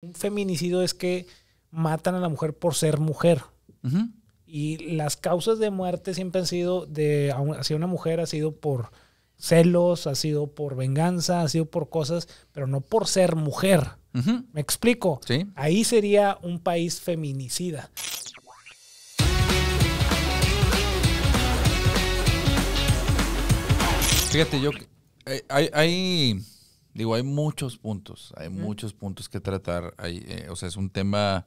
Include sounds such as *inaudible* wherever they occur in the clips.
Un feminicidio es que matan a la mujer por ser mujer. Y las causas de muerte siempre han sido de hacia una mujer, ha sido por celos, ha sido por venganza, ha sido por cosas, pero no por ser mujer. ¿Me explico? Ahí sería un país feminicida. Fíjate, yo. Eh, hay, Digo, hay muchos puntos, hay muchos puntos que tratar. Eh, o sea, es un tema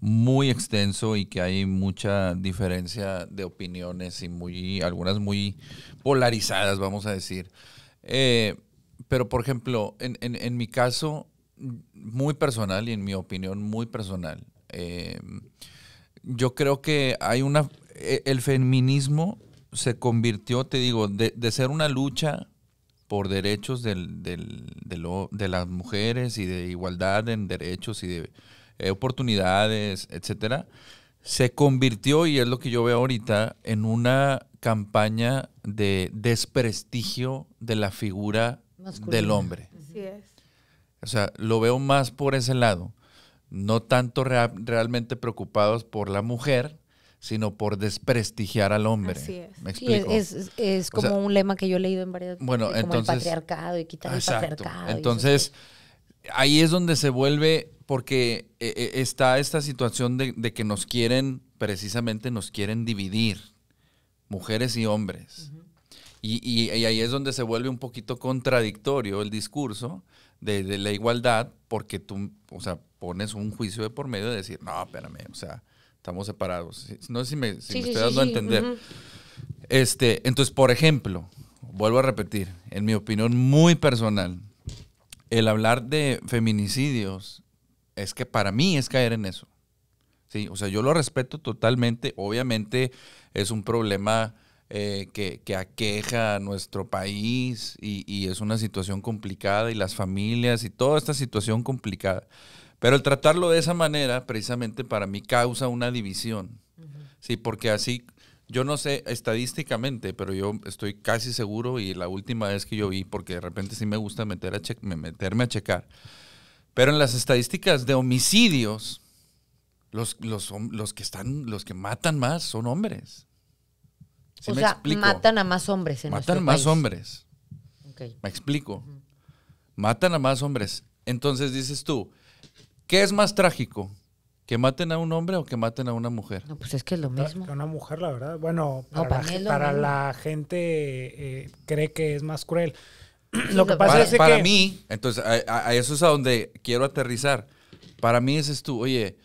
muy extenso y que hay mucha diferencia de opiniones y muy, algunas muy polarizadas, vamos a decir. Eh, pero, por ejemplo, en, mi caso, muy personal y en mi opinión muy personal, em, yo creo que hay una, e, el feminismo se convirtió, te digo, de, de ser una lucha por derechos de, lo, de, las mujeres y de igualdad en derechos y de eh, oportunidades, etcétera, se convirtió, y es lo que yo veo ahorita, en una campaña de desprestigio de la figura del hombre. O sea, lo veo más por ese lado, no tanto realmente preocupados por la mujer, sino por desprestigiar al hombre. Así es. ¿Me explico? es, como un lema que yo he leído en varias... Bueno, entonces... el patriarcado y quitar el patriarcado. Entonces, ahí es donde se vuelve, porque eh, eh, está esta situación de, que nos quieren, precisamente nos quieren dividir, mujeres y hombres. y, y, ahí es donde se vuelve un poquito contradictorio el discurso de, la igualdad, porque tú, o sea, pones un juicio de por medio de decir, no, espérame, o sea Estamos separados. No sé si me, estoy dando a entender. este, entonces, por ejemplo, vuelvo a repetir, en mi opinión muy personal, el hablar de feminicidios es que para mí es caer en eso. Sí, o sea, yo lo respeto totalmente. Obviamente es un problema eh, que, aqueja a nuestro país y, y, es una situación complicada y las familias y toda esta situación complicada. Pero el tratarlo de esa manera, precisamente para mí, causa una división. Sí, porque así, yo no sé estadísticamente, pero yo estoy casi seguro y la última vez que yo vi, porque de repente sí me gusta meter a meterme a checar, pero en las estadísticas de homicidios, los, los, que, están, los que matan más son hombres. o sea, matan a más hombres en Matan más hombres. Me explico. Matan a más hombres. Entonces dices tú, ¿Qué es más trágico? ¿Que maten a un hombre o que maten a una mujer? No, pues es que es lo mismo. Que una mujer, la verdad. Bueno, para, la, gente eh, cree que es más cruel. *clears throat* lo que pasa es que... Para mí, entonces, a, eso es a donde quiero aterrizar. Para mí ese es tú, oye,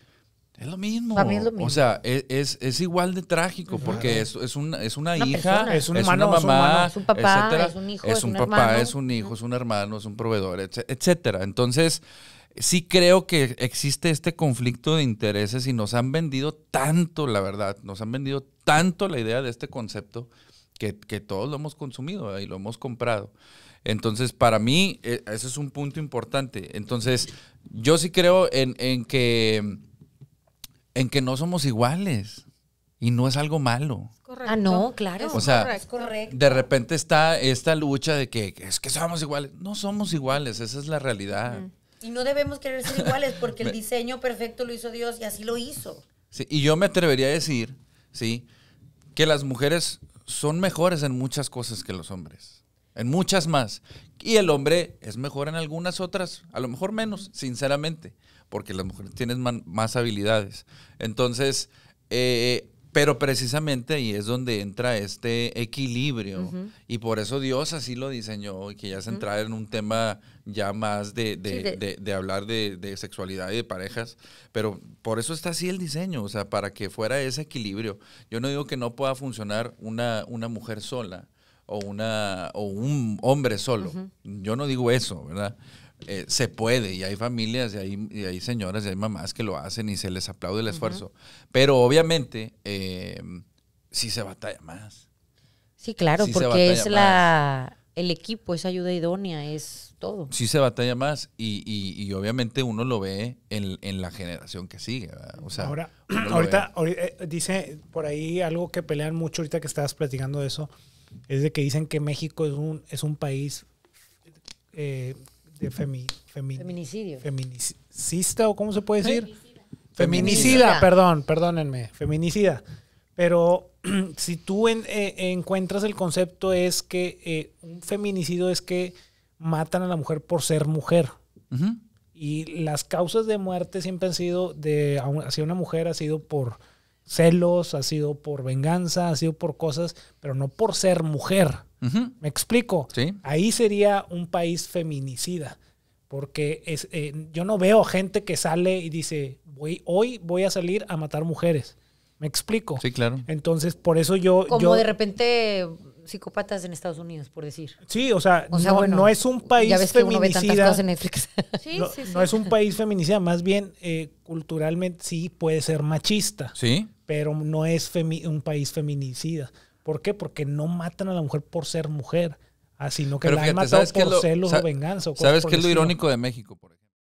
es lo mismo. Para mí es lo mismo. O sea, es, igual de trágico porque es, es, una, es una, hija, es, un una mamá, es un, papá, es un hijo, es un, papá, hermano. es un hijo, es un hermano, es un proveedor, etcétera. Entonces, sí creo que existe este conflicto de intereses y nos han vendido tanto, la verdad, nos han vendido tanto la idea de este concepto que, todos lo hemos consumido y lo hemos comprado. Entonces, para mí, e, ese es un punto importante. Entonces, yo sí creo en, que, en que no somos iguales y no es algo malo. Correcto. Ah, no, claro. O sea, correcto, de repente está esta lucha de que es que somos iguales. No somos iguales, esa es la realidad. Y no debemos querer ser *laughs* iguales porque el diseño perfecto lo hizo Dios y así lo hizo. y yo me atrevería a decir, sí, que las mujeres son mejores en muchas cosas que los hombres. En muchas más. Y el hombre es mejor en algunas otras, a lo mejor menos, sinceramente, porque las mujeres tienen más habilidades. Entonces, eh, pero precisamente ahí es donde entra este equilibrio. Y por eso Dios así lo diseñó, y que ya se entra en un tema ya más de, hablar de, sexualidad y de parejas. Pero por eso está así el diseño, o sea, para que fuera ese equilibrio. Yo no digo que no pueda funcionar una, una mujer sola o, una, o un hombre solo. Yo no digo eso, ¿verdad? Eh, se puede y hay familias y hay, señoras y hay mamás que lo hacen y se les aplaude el esfuerzo. Pero obviamente si eh, sí se batalla más. Sí, claro, porque es la, el equipo, es ayuda idónea, es todo. Sí se batalla más y, obviamente uno lo ve en, la generación que sigue. Ahora, ahorita, eh, dice por ahí algo que pelean mucho ahorita que estabas platicando de eso, es de que dicen que México es un, es un país de femi, feminicidio. Feminicista o cómo se puede decir? Feminicida. perdón, perdónenme, feminicida. Pero *clears throat* si tú eh, encuentras el concepto es que eh, un feminicidio es que matan a la mujer por ser mujer. Y las causas de muerte siempre han sido de hacia una mujer ha sido por celos, ha sido por venganza, ha sido por cosas, pero no por ser mujer. ¿Me explico? Ahí sería un país feminicida, porque es, eh, yo no veo gente que sale y dice, hoy voy a salir a matar mujeres. ¿Me explico? Sí, claro. Entonces, por eso yo... Como de repente psicópatas en Estados Unidos, por decir. Sí, o sea, no, es un país ya ves Netflix. no, es un país feminicida, más bien eh, culturalmente sí puede ser machista. Sí pero no es un país feminicida. ¿Por qué? Porque no matan a la mujer por ser mujer, ah, sino que la han matado por celos o venganza. ¿Sabes qué es lo irónico de México, por ejemplo?